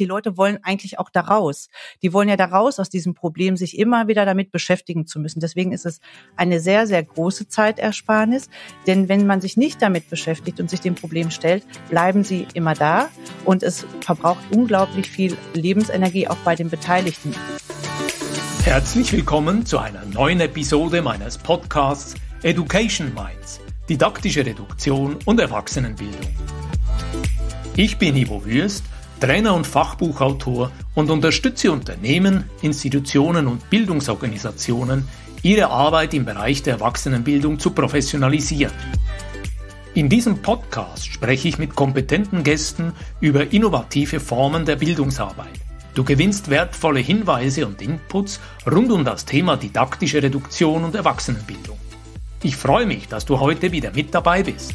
die Leute wollen eigentlich auch da raus. Die wollen ja da raus aus diesem Problem, sich immer wieder damit beschäftigen zu müssen. Deswegen ist es eine sehr, sehr große Zeitersparnis. Denn wenn man sich nicht damit beschäftigt und sich dem Problem stellt, bleiben sie immer da. Und es verbraucht unglaublich viel Lebensenergie auch bei den Beteiligten. Herzlich willkommen zu einer neuen Episode meines Podcasts Education Minds. Didaktische Reduktion und Erwachsenenbildung. Ich bin Ivo Würst Trainer und Fachbuchautor und unterstütze Unternehmen, Institutionen und Bildungsorganisationen, ihre Arbeit im Bereich der Erwachsenenbildung zu professionalisieren. In diesem Podcast spreche ich mit kompetenten Gästen über innovative Formen der Bildungsarbeit. Du gewinnst wertvolle Hinweise und Inputs rund um das Thema didaktische Reduktion und Erwachsenenbildung. Ich freue mich, dass du heute wieder mit dabei bist.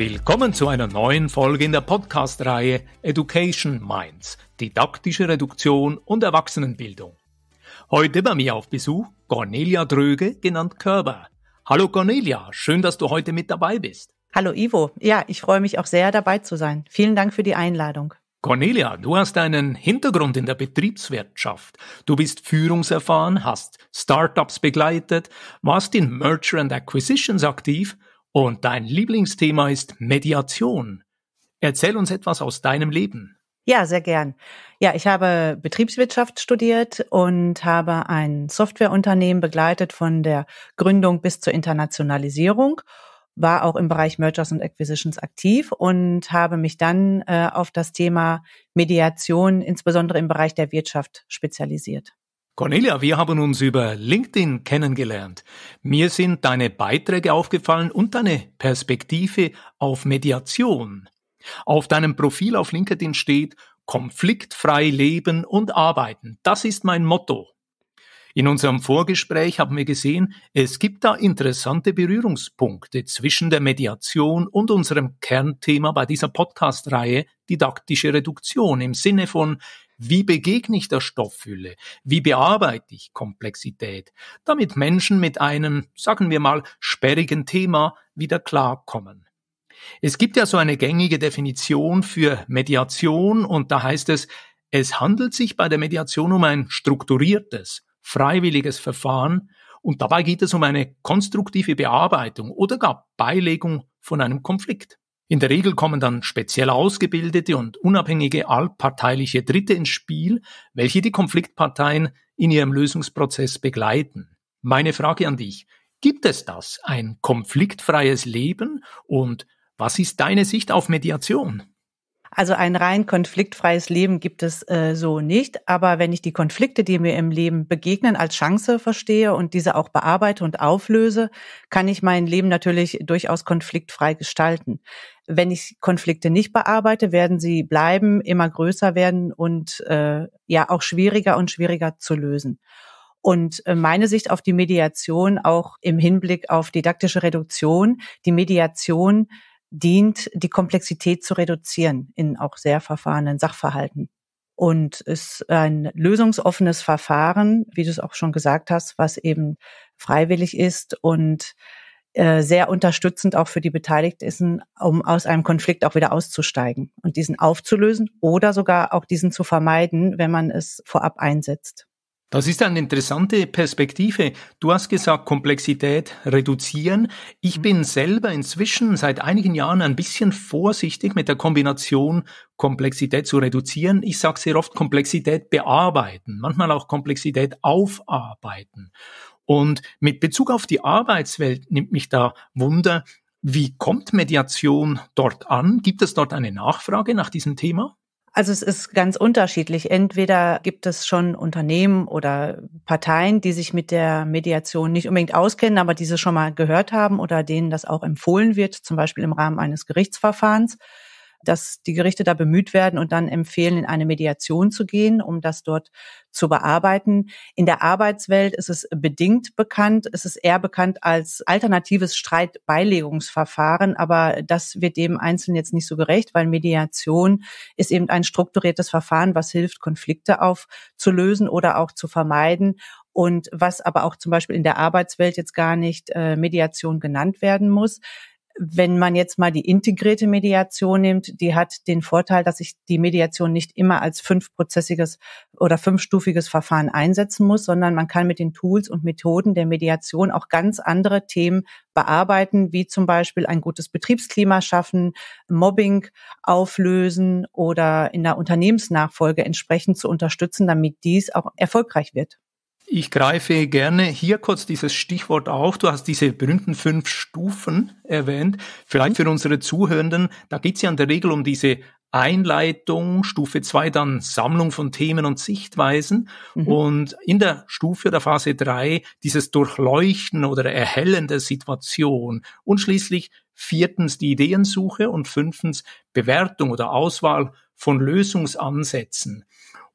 Willkommen zu einer neuen Folge in der Podcast-Reihe Education Minds, didaktische Reduktion und Erwachsenenbildung. Heute bei mir auf Besuch Cornelia Dröge, genannt Körber. Hallo Cornelia, schön, dass du heute mit dabei bist. Hallo Ivo, ja, ich freue mich auch sehr dabei zu sein. Vielen Dank für die Einladung. Cornelia, du hast einen Hintergrund in der Betriebswirtschaft. Du bist führungserfahren, hast Startups begleitet, warst in Merger and Acquisitions aktiv und dein Lieblingsthema ist Mediation. Erzähl uns etwas aus deinem Leben. Ja, sehr gern. Ja, ich habe Betriebswirtschaft studiert und habe ein Softwareunternehmen begleitet von der Gründung bis zur Internationalisierung, war auch im Bereich Mergers und Acquisitions aktiv und habe mich dann äh, auf das Thema Mediation, insbesondere im Bereich der Wirtschaft, spezialisiert. Cornelia, wir haben uns über LinkedIn kennengelernt. Mir sind deine Beiträge aufgefallen und deine Perspektive auf Mediation. Auf deinem Profil auf LinkedIn steht konfliktfrei leben und arbeiten. Das ist mein Motto. In unserem Vorgespräch haben wir gesehen, es gibt da interessante Berührungspunkte zwischen der Mediation und unserem Kernthema bei dieser Podcast-Reihe didaktische Reduktion im Sinne von wie begegne ich der Stofffülle? Wie bearbeite ich Komplexität? Damit Menschen mit einem, sagen wir mal, sperrigen Thema wieder klarkommen. Es gibt ja so eine gängige Definition für Mediation und da heißt es, es handelt sich bei der Mediation um ein strukturiertes, freiwilliges Verfahren und dabei geht es um eine konstruktive Bearbeitung oder gar Beilegung von einem Konflikt. In der Regel kommen dann speziell ausgebildete und unabhängige allparteiliche Dritte ins Spiel, welche die Konfliktparteien in ihrem Lösungsprozess begleiten. Meine Frage an dich. Gibt es das, ein konfliktfreies Leben? Und was ist deine Sicht auf Mediation? Also ein rein konfliktfreies Leben gibt es äh, so nicht. Aber wenn ich die Konflikte, die mir im Leben begegnen, als Chance verstehe und diese auch bearbeite und auflöse, kann ich mein Leben natürlich durchaus konfliktfrei gestalten wenn ich Konflikte nicht bearbeite, werden sie bleiben, immer größer werden und äh, ja auch schwieriger und schwieriger zu lösen. Und äh, meine Sicht auf die Mediation auch im Hinblick auf didaktische Reduktion, die Mediation dient, die Komplexität zu reduzieren in auch sehr verfahrenen Sachverhalten. Und ist ein lösungsoffenes Verfahren, wie du es auch schon gesagt hast, was eben freiwillig ist und äh, sehr unterstützend auch für die Beteiligten, um aus einem Konflikt auch wieder auszusteigen und diesen aufzulösen oder sogar auch diesen zu vermeiden, wenn man es vorab einsetzt. Das ist eine interessante Perspektive. Du hast gesagt, Komplexität reduzieren. Ich mhm. bin selber inzwischen seit einigen Jahren ein bisschen vorsichtig mit der Kombination Komplexität zu reduzieren. Ich sage sehr oft Komplexität bearbeiten, manchmal auch Komplexität aufarbeiten. Und mit Bezug auf die Arbeitswelt nimmt mich da Wunder, wie kommt Mediation dort an? Gibt es dort eine Nachfrage nach diesem Thema? Also es ist ganz unterschiedlich. Entweder gibt es schon Unternehmen oder Parteien, die sich mit der Mediation nicht unbedingt auskennen, aber diese schon mal gehört haben oder denen das auch empfohlen wird, zum Beispiel im Rahmen eines Gerichtsverfahrens dass die Gerichte da bemüht werden und dann empfehlen, in eine Mediation zu gehen, um das dort zu bearbeiten. In der Arbeitswelt ist es bedingt bekannt. Es ist eher bekannt als alternatives Streitbeilegungsverfahren, aber das wird dem Einzelnen jetzt nicht so gerecht, weil Mediation ist eben ein strukturiertes Verfahren, was hilft, Konflikte aufzulösen oder auch zu vermeiden und was aber auch zum Beispiel in der Arbeitswelt jetzt gar nicht äh, Mediation genannt werden muss wenn man jetzt mal die integrierte Mediation nimmt, die hat den Vorteil, dass ich die Mediation nicht immer als fünfprozessiges oder fünfstufiges Verfahren einsetzen muss, sondern man kann mit den Tools und Methoden der Mediation auch ganz andere Themen bearbeiten, wie zum Beispiel ein gutes Betriebsklima schaffen, Mobbing auflösen oder in der Unternehmensnachfolge entsprechend zu unterstützen, damit dies auch erfolgreich wird. Ich greife gerne hier kurz dieses Stichwort auf. Du hast diese berühmten fünf Stufen erwähnt. Vielleicht mhm. für unsere Zuhörenden, da geht es ja in der Regel um diese Einleitung, Stufe zwei dann Sammlung von Themen und Sichtweisen mhm. und in der Stufe der Phase drei dieses Durchleuchten oder Erhellen der Situation und schließlich viertens die Ideensuche und fünftens Bewertung oder Auswahl von Lösungsansätzen.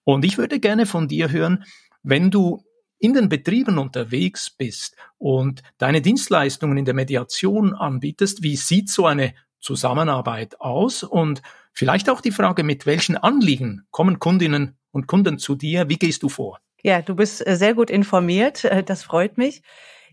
Und ich würde gerne von dir hören, wenn du in den Betrieben unterwegs bist und deine Dienstleistungen in der Mediation anbietest, wie sieht so eine Zusammenarbeit aus? Und vielleicht auch die Frage, mit welchen Anliegen kommen Kundinnen und Kunden zu dir? Wie gehst du vor? Ja, du bist äh, sehr gut informiert. Äh, das freut mich.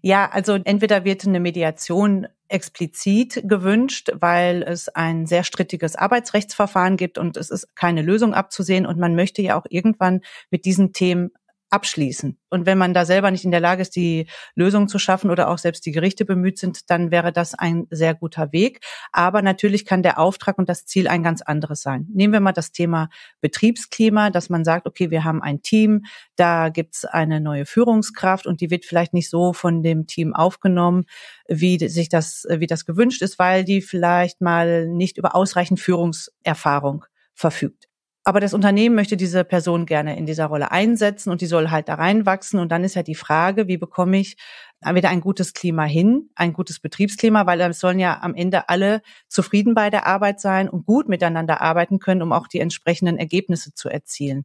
Ja, also entweder wird eine Mediation explizit gewünscht, weil es ein sehr strittiges Arbeitsrechtsverfahren gibt und es ist keine Lösung abzusehen und man möchte ja auch irgendwann mit diesen Themen abschließen. Und wenn man da selber nicht in der Lage ist, die Lösung zu schaffen oder auch selbst die Gerichte bemüht sind, dann wäre das ein sehr guter Weg. Aber natürlich kann der Auftrag und das Ziel ein ganz anderes sein. Nehmen wir mal das Thema Betriebsklima, dass man sagt, okay, wir haben ein Team, da gibt's eine neue Führungskraft und die wird vielleicht nicht so von dem Team aufgenommen, wie sich das, wie das gewünscht ist, weil die vielleicht mal nicht über ausreichend Führungserfahrung verfügt. Aber das Unternehmen möchte diese Person gerne in dieser Rolle einsetzen und die soll halt da reinwachsen. Und dann ist ja halt die Frage, wie bekomme ich wieder ein gutes Klima hin, ein gutes Betriebsklima, weil es sollen ja am Ende alle zufrieden bei der Arbeit sein und gut miteinander arbeiten können, um auch die entsprechenden Ergebnisse zu erzielen.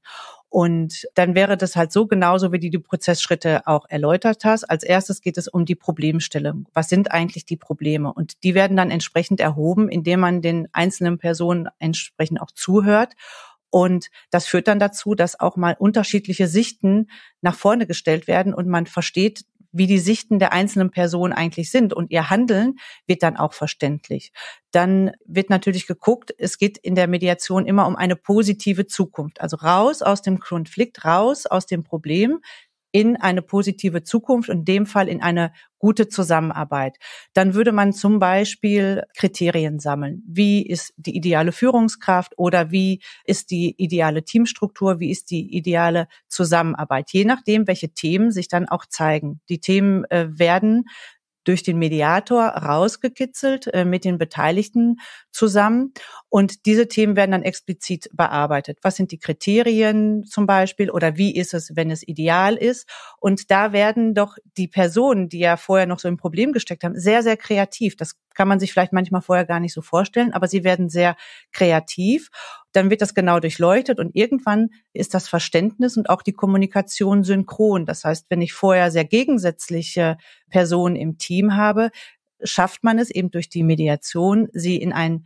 Und dann wäre das halt so genauso, wie du die Prozessschritte auch erläutert hast. Als erstes geht es um die Problemstellung. Was sind eigentlich die Probleme? Und die werden dann entsprechend erhoben, indem man den einzelnen Personen entsprechend auch zuhört und das führt dann dazu, dass auch mal unterschiedliche Sichten nach vorne gestellt werden und man versteht, wie die Sichten der einzelnen Personen eigentlich sind und ihr Handeln wird dann auch verständlich. Dann wird natürlich geguckt, es geht in der Mediation immer um eine positive Zukunft. Also raus aus dem Konflikt, raus aus dem Problem, in eine positive Zukunft, in dem Fall in eine gute Zusammenarbeit. Dann würde man zum Beispiel Kriterien sammeln. Wie ist die ideale Führungskraft oder wie ist die ideale Teamstruktur, wie ist die ideale Zusammenarbeit, je nachdem, welche Themen sich dann auch zeigen. Die Themen äh, werden durch den Mediator rausgekitzelt äh, mit den Beteiligten zusammen. Und diese Themen werden dann explizit bearbeitet. Was sind die Kriterien zum Beispiel oder wie ist es, wenn es ideal ist? Und da werden doch die Personen, die ja vorher noch so im Problem gesteckt haben, sehr, sehr kreativ. Das kann man sich vielleicht manchmal vorher gar nicht so vorstellen, aber sie werden sehr kreativ dann wird das genau durchleuchtet und irgendwann ist das Verständnis und auch die Kommunikation synchron. Das heißt, wenn ich vorher sehr gegensätzliche Personen im Team habe, schafft man es eben durch die Mediation, sie in ein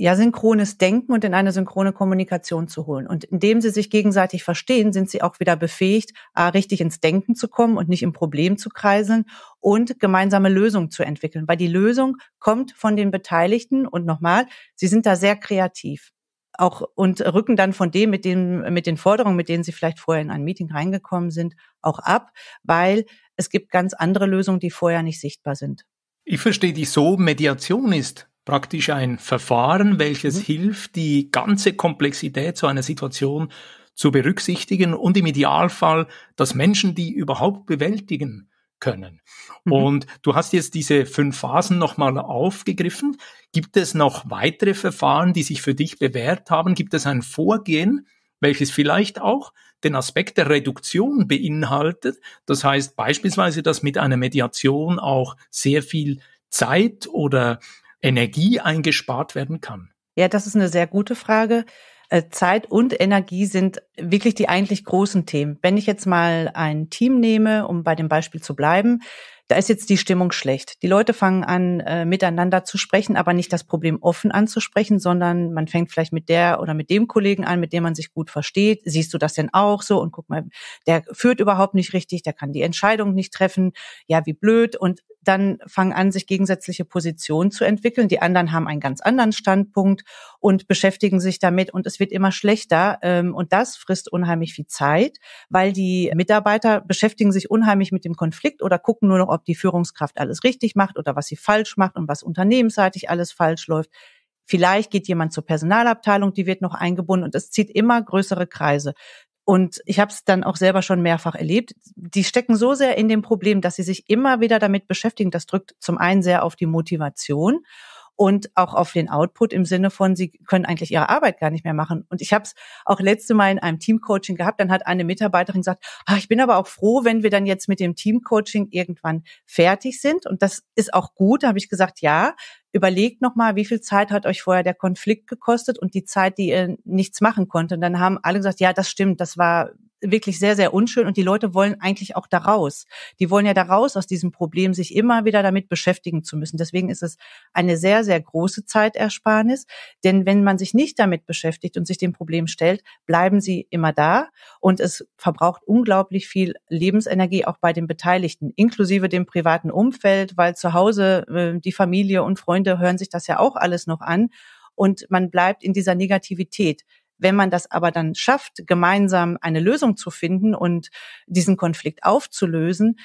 ja, synchrones Denken und in eine synchrone Kommunikation zu holen. Und indem sie sich gegenseitig verstehen, sind sie auch wieder befähigt, A, richtig ins Denken zu kommen und nicht im Problem zu kreiseln und gemeinsame Lösungen zu entwickeln. Weil die Lösung kommt von den Beteiligten und nochmal, sie sind da sehr kreativ auch und rücken dann von dem mit dem mit den Forderungen, mit denen sie vielleicht vorher in ein Meeting reingekommen sind, auch ab, weil es gibt ganz andere Lösungen, die vorher nicht sichtbar sind. Ich verstehe dich so, Mediation ist praktisch ein Verfahren, mhm. welches mhm. hilft, die ganze Komplexität zu einer Situation zu berücksichtigen und im Idealfall, dass Menschen die überhaupt bewältigen können. Mhm. Und du hast jetzt diese fünf Phasen nochmal aufgegriffen. Gibt es noch weitere Verfahren, die sich für dich bewährt haben? Gibt es ein Vorgehen, welches vielleicht auch den Aspekt der Reduktion beinhaltet? Das heißt beispielsweise, dass mit einer Mediation auch sehr viel Zeit oder Energie eingespart werden kann. Ja, das ist eine sehr gute Frage. Äh, Zeit und Energie sind wirklich die eigentlich großen Themen. Wenn ich jetzt mal ein Team nehme, um bei dem Beispiel zu bleiben, da ist jetzt die Stimmung schlecht. Die Leute fangen an, äh, miteinander zu sprechen, aber nicht das Problem offen anzusprechen, sondern man fängt vielleicht mit der oder mit dem Kollegen an, mit dem man sich gut versteht. Siehst du das denn auch so? Und guck mal, der führt überhaupt nicht richtig, der kann die Entscheidung nicht treffen. Ja, wie blöd. Und dann fangen an, sich gegensätzliche Positionen zu entwickeln. Die anderen haben einen ganz anderen Standpunkt und beschäftigen sich damit und es wird immer schlechter. Ähm, und das frisst unheimlich viel Zeit, weil die Mitarbeiter beschäftigen sich unheimlich mit dem Konflikt oder gucken nur noch, ob die Führungskraft alles richtig macht oder was sie falsch macht und was unternehmensseitig alles falsch läuft. Vielleicht geht jemand zur Personalabteilung, die wird noch eingebunden und es zieht immer größere Kreise. Und ich habe es dann auch selber schon mehrfach erlebt. Die stecken so sehr in dem Problem, dass sie sich immer wieder damit beschäftigen. Das drückt zum einen sehr auf die Motivation und auch auf den Output im Sinne von, sie können eigentlich ihre Arbeit gar nicht mehr machen. Und ich habe es auch letzte Mal in einem Teamcoaching gehabt, dann hat eine Mitarbeiterin gesagt, ah, ich bin aber auch froh, wenn wir dann jetzt mit dem Teamcoaching irgendwann fertig sind. Und das ist auch gut. Da habe ich gesagt, ja, überlegt nochmal, wie viel Zeit hat euch vorher der Konflikt gekostet und die Zeit, die ihr nichts machen konnte. Und dann haben alle gesagt, ja, das stimmt, das war wirklich sehr, sehr unschön und die Leute wollen eigentlich auch da raus. Die wollen ja da raus aus diesem Problem, sich immer wieder damit beschäftigen zu müssen. Deswegen ist es eine sehr, sehr große Zeitersparnis, denn wenn man sich nicht damit beschäftigt und sich dem Problem stellt, bleiben sie immer da und es verbraucht unglaublich viel Lebensenergie auch bei den Beteiligten, inklusive dem privaten Umfeld, weil zu Hause äh, die Familie und Freunde hören sich das ja auch alles noch an und man bleibt in dieser Negativität. Wenn man das aber dann schafft, gemeinsam eine Lösung zu finden und diesen Konflikt aufzulösen,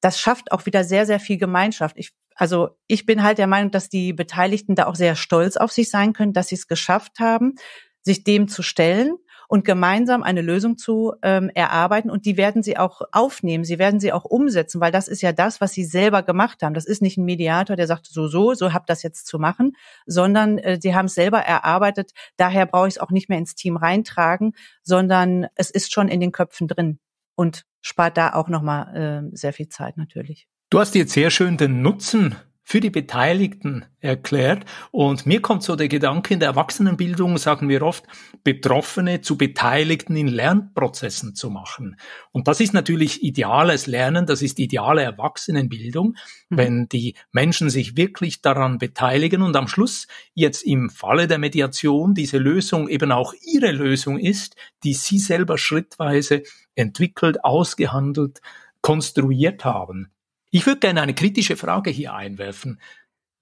das schafft auch wieder sehr, sehr viel Gemeinschaft. Ich, also ich bin halt der Meinung, dass die Beteiligten da auch sehr stolz auf sich sein können, dass sie es geschafft haben, sich dem zu stellen und gemeinsam eine Lösung zu ähm, erarbeiten. Und die werden sie auch aufnehmen, sie werden sie auch umsetzen, weil das ist ja das, was sie selber gemacht haben. Das ist nicht ein Mediator, der sagt, so, so, so habt das jetzt zu machen, sondern äh, sie haben es selber erarbeitet. Daher brauche ich es auch nicht mehr ins Team reintragen, sondern es ist schon in den Köpfen drin und spart da auch nochmal äh, sehr viel Zeit natürlich. Du hast jetzt sehr schön den Nutzen für die Beteiligten erklärt. Und mir kommt so der Gedanke, in der Erwachsenenbildung sagen wir oft, Betroffene zu Beteiligten in Lernprozessen zu machen. Und das ist natürlich ideales Lernen, das ist ideale Erwachsenenbildung, mhm. wenn die Menschen sich wirklich daran beteiligen und am Schluss jetzt im Falle der Mediation diese Lösung eben auch ihre Lösung ist, die sie selber schrittweise entwickelt, ausgehandelt, konstruiert haben. Ich würde gerne eine kritische Frage hier einwerfen.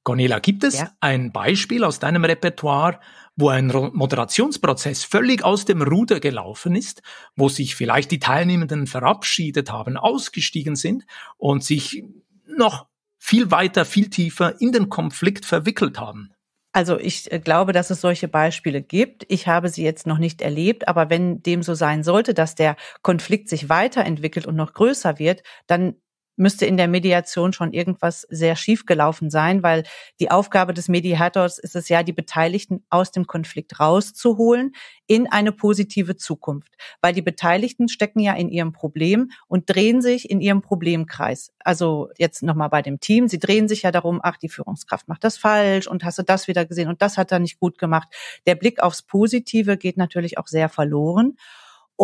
Cornela, gibt es ja. ein Beispiel aus deinem Repertoire, wo ein Moderationsprozess völlig aus dem Ruder gelaufen ist, wo sich vielleicht die Teilnehmenden verabschiedet haben, ausgestiegen sind und sich noch viel weiter, viel tiefer in den Konflikt verwickelt haben? Also ich äh, glaube, dass es solche Beispiele gibt. Ich habe sie jetzt noch nicht erlebt, aber wenn dem so sein sollte, dass der Konflikt sich weiterentwickelt und noch größer wird, dann müsste in der Mediation schon irgendwas sehr schief gelaufen sein, weil die Aufgabe des Mediators ist es ja, die Beteiligten aus dem Konflikt rauszuholen in eine positive Zukunft, weil die Beteiligten stecken ja in ihrem Problem und drehen sich in ihrem Problemkreis. Also jetzt nochmal bei dem Team, sie drehen sich ja darum, ach, die Führungskraft macht das falsch und hast du das wieder gesehen und das hat er nicht gut gemacht. Der Blick aufs Positive geht natürlich auch sehr verloren.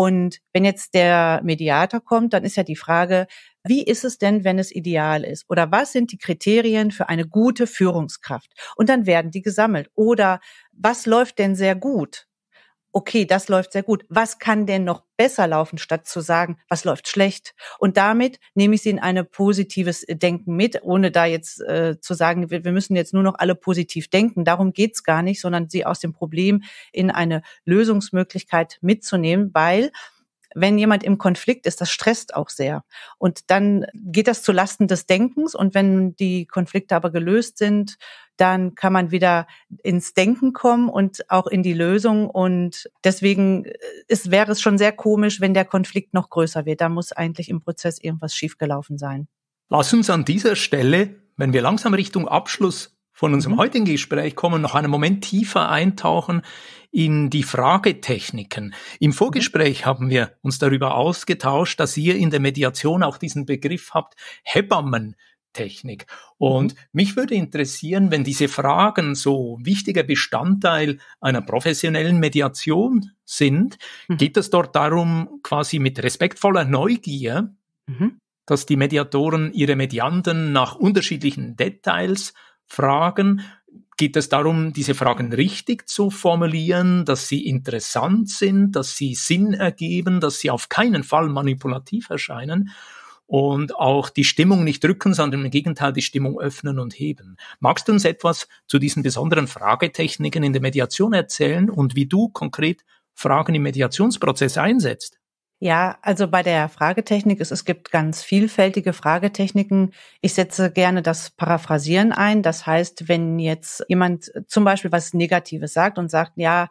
Und wenn jetzt der Mediator kommt, dann ist ja die Frage, wie ist es denn, wenn es ideal ist? Oder was sind die Kriterien für eine gute Führungskraft? Und dann werden die gesammelt. Oder was läuft denn sehr gut? okay, das läuft sehr gut. Was kann denn noch besser laufen, statt zu sagen, was läuft schlecht? Und damit nehme ich sie in ein positives Denken mit, ohne da jetzt äh, zu sagen, wir, wir, müssen jetzt nur noch alle positiv denken. Darum geht's gar nicht, sondern sie aus dem Problem in eine Lösungsmöglichkeit mitzunehmen, weil wenn jemand im Konflikt ist, das stresst auch sehr. Und dann geht das zu Lasten des Denkens. Und wenn die Konflikte aber gelöst sind, dann kann man wieder ins Denken kommen und auch in die Lösung. Und deswegen ist, äh, wäre es schon sehr komisch, wenn der Konflikt noch größer wird. Da muss eigentlich im Prozess irgendwas schiefgelaufen sein. Lass uns an dieser Stelle, wenn wir langsam Richtung Abschluss von unserem mhm. heutigen Gespräch kommen, noch einen Moment tiefer eintauchen in die Fragetechniken. Im Vorgespräch mhm. haben wir uns darüber ausgetauscht, dass ihr in der Mediation auch diesen Begriff habt, Hebammen Technik. Und mich würde interessieren, wenn diese Fragen so wichtiger Bestandteil einer professionellen Mediation sind, mhm. geht es dort darum, quasi mit respektvoller Neugier, mhm. dass die Mediatoren ihre Medianten nach unterschiedlichen Details fragen, geht es darum, diese Fragen richtig zu formulieren, dass sie interessant sind, dass sie Sinn ergeben, dass sie auf keinen Fall manipulativ erscheinen und auch die Stimmung nicht drücken, sondern im Gegenteil die Stimmung öffnen und heben. Magst du uns etwas zu diesen besonderen Fragetechniken in der Mediation erzählen und wie du konkret Fragen im Mediationsprozess einsetzt? Ja, also bei der Fragetechnik ist, es gibt ganz vielfältige Fragetechniken. Ich setze gerne das Paraphrasieren ein. Das heißt, wenn jetzt jemand zum Beispiel was Negatives sagt und sagt, ja,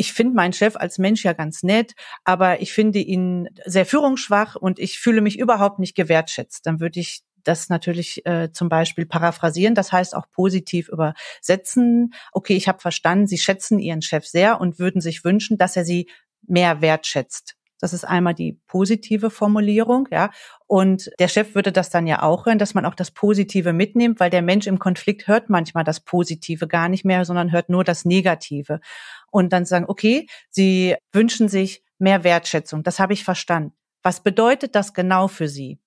ich finde meinen Chef als Mensch ja ganz nett, aber ich finde ihn sehr führungsschwach und ich fühle mich überhaupt nicht gewertschätzt. Dann würde ich das natürlich äh, zum Beispiel paraphrasieren, das heißt auch positiv übersetzen. Okay, ich habe verstanden, Sie schätzen Ihren Chef sehr und würden sich wünschen, dass er Sie mehr wertschätzt. Das ist einmal die positive Formulierung, ja. Und der Chef würde das dann ja auch hören, dass man auch das Positive mitnimmt, weil der Mensch im Konflikt hört manchmal das Positive gar nicht mehr, sondern hört nur das Negative. Und dann sagen, okay, Sie wünschen sich mehr Wertschätzung. Das habe ich verstanden. Was bedeutet das genau für Sie?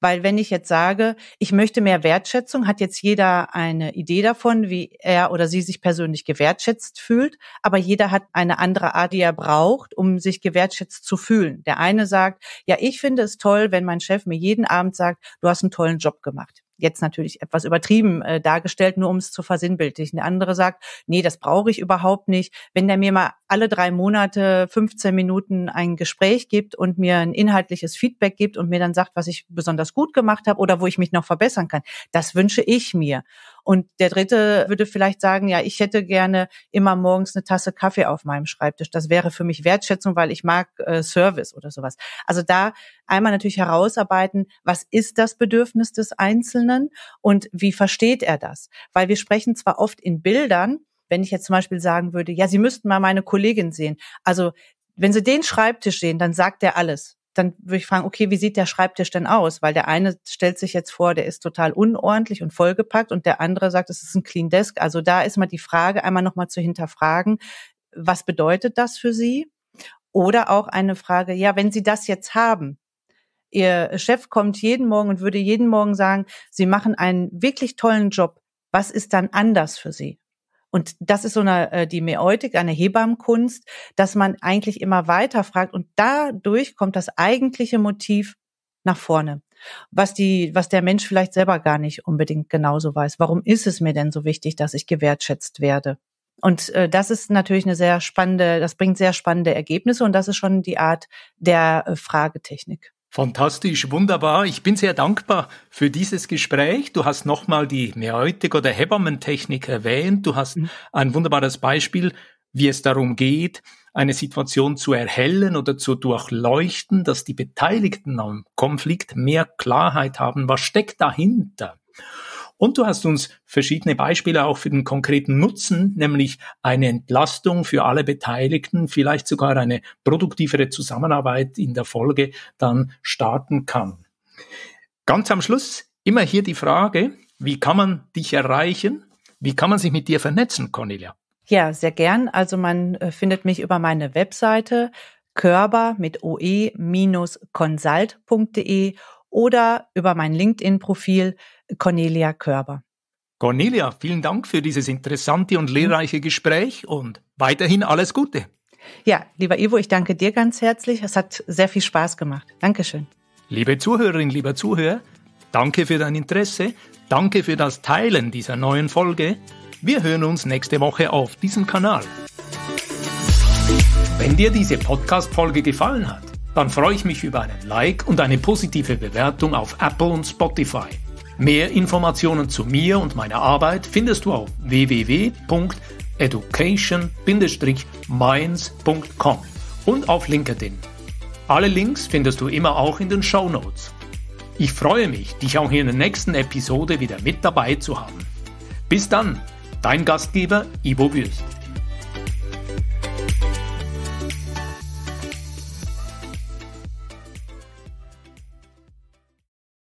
Weil wenn ich jetzt sage, ich möchte mehr Wertschätzung, hat jetzt jeder eine Idee davon, wie er oder sie sich persönlich gewertschätzt fühlt, aber jeder hat eine andere Art, die er braucht, um sich gewertschätzt zu fühlen. Der eine sagt, ja, ich finde es toll, wenn mein Chef mir jeden Abend sagt, du hast einen tollen Job gemacht jetzt natürlich etwas übertrieben äh, dargestellt, nur um es zu versinnbildlichen. Der andere sagt, nee, das brauche ich überhaupt nicht. Wenn der mir mal alle drei Monate 15 Minuten ein Gespräch gibt und mir ein inhaltliches Feedback gibt und mir dann sagt, was ich besonders gut gemacht habe oder wo ich mich noch verbessern kann, das wünsche ich mir. Und der dritte würde vielleicht sagen, ja, ich hätte gerne immer morgens eine Tasse Kaffee auf meinem Schreibtisch. Das wäre für mich Wertschätzung, weil ich mag äh, Service oder sowas. Also da einmal natürlich herausarbeiten, was ist das Bedürfnis des Einzelnen und wie versteht er das? Weil wir sprechen zwar oft in Bildern, wenn ich jetzt zum Beispiel sagen würde, ja, Sie müssten mal meine Kollegin sehen. Also wenn Sie den Schreibtisch sehen, dann sagt er alles dann würde ich fragen, okay, wie sieht der Schreibtisch denn aus? Weil der eine stellt sich jetzt vor, der ist total unordentlich und vollgepackt und der andere sagt, es ist ein Clean Desk. Also da ist mal die Frage, einmal nochmal zu hinterfragen, was bedeutet das für Sie? Oder auch eine Frage, ja, wenn Sie das jetzt haben, Ihr Chef kommt jeden Morgen und würde jeden Morgen sagen, Sie machen einen wirklich tollen Job. Was ist dann anders für Sie? Und das ist so eine, äh, die Mäeutik, eine Hebammenkunst, dass man eigentlich immer weiter fragt und dadurch kommt das eigentliche Motiv nach vorne. Was die, was der Mensch vielleicht selber gar nicht unbedingt genauso weiß. Warum ist es mir denn so wichtig, dass ich gewertschätzt werde? Und äh, das ist natürlich eine sehr spannende, das bringt sehr spannende Ergebnisse und das ist schon die Art der äh, Fragetechnik. Fantastisch, wunderbar. Ich bin sehr dankbar für dieses Gespräch. Du hast nochmal die Meutik oder Hebammentechnik erwähnt. Du hast mhm. ein wunderbares Beispiel, wie es darum geht, eine Situation zu erhellen oder zu durchleuchten, dass die Beteiligten am Konflikt mehr Klarheit haben. Was steckt dahinter? Und du hast uns verschiedene Beispiele auch für den konkreten Nutzen, nämlich eine Entlastung für alle Beteiligten, vielleicht sogar eine produktivere Zusammenarbeit in der Folge dann starten kann. Ganz am Schluss immer hier die Frage, wie kann man dich erreichen? Wie kann man sich mit dir vernetzen, Cornelia? Ja, sehr gern. Also man äh, findet mich über meine Webseite körber mit oe-consult.de oder über mein LinkedIn-Profil Cornelia Körber. Cornelia, vielen Dank für dieses interessante und lehrreiche Gespräch und weiterhin alles Gute. Ja, lieber Ivo, ich danke dir ganz herzlich. Es hat sehr viel Spaß gemacht. Dankeschön. Liebe Zuhörerin, lieber Zuhörer, danke für dein Interesse. Danke für das Teilen dieser neuen Folge. Wir hören uns nächste Woche auf diesem Kanal. Wenn dir diese Podcast-Folge gefallen hat, dann freue ich mich über einen Like und eine positive Bewertung auf Apple und Spotify. Mehr Informationen zu mir und meiner Arbeit findest du auf www.education-minds.com und auf LinkedIn. Alle Links findest du immer auch in den Show Notes. Ich freue mich, dich auch in der nächsten Episode wieder mit dabei zu haben. Bis dann, dein Gastgeber Ivo Würst.